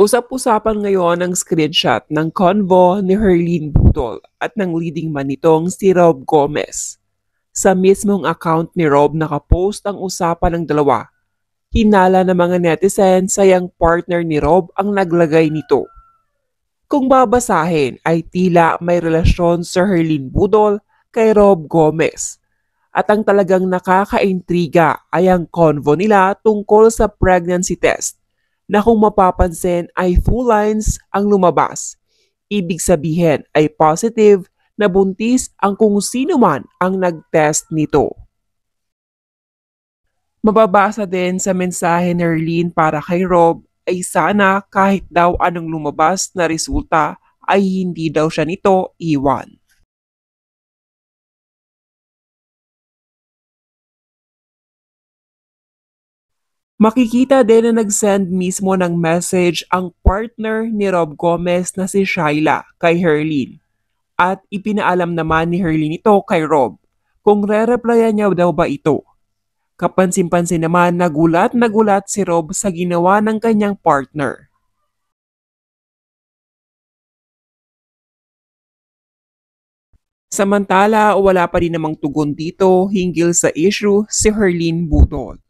Usap-usapan ngayon ang screenshot ng convo ni Herlene Budol at ng leading man nitong si Rob Gomez. Sa mismong account ni Rob nakapost ang usapan ng dalawa. Hinala ng mga netizen sayang partner ni Rob ang naglagay nito. Kung babasahin ay tila may relasyon si Herlene Budol kay Rob Gomez. At ang talagang nakakaintriga ay ang convo nila tungkol sa pregnancy test na kung mapapansin ay full lines ang lumabas. Ibig sabihin ay positive na buntis ang kung sino man ang nag-test nito. Mababasa din sa mensahe ni Erlene para kay Rob ay sana kahit daw anong lumabas na resulta ay hindi daw siya nito iwan. Makikita din na nag-send mismo ng message ang partner ni Rob Gomez na si Shaila kay Herlin. At ipinaalam naman ni Herlin ito kay Rob kung re-replyan niya daw ba ito. Kapansin-pansin naman nagulat na gulat si Rob sa ginawa ng kanyang partner. Samantala, wala pa rin namang tugon dito hinggil sa issue si Herlin Budol.